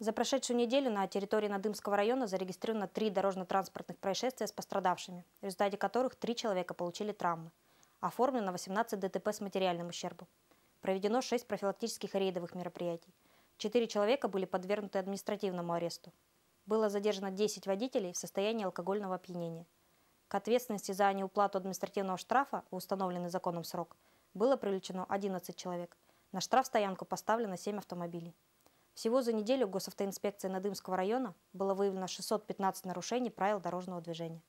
За прошедшую неделю на территории Надымского района зарегистрировано три дорожно-транспортных происшествия с пострадавшими, в результате которых три человека получили травмы. Оформлено 18 ДТП с материальным ущербом. Проведено 6 профилактических рейдовых мероприятий. Четыре человека были подвергнуты административному аресту. Было задержано 10 водителей в состоянии алкогольного опьянения. К ответственности за неуплату административного штрафа установленный законом срок было привлечено 11 человек. На штраф стоянку поставлено 7 автомобилей. Всего за неделю госавтоинспекции Надымского района было выявлено 615 нарушений правил дорожного движения.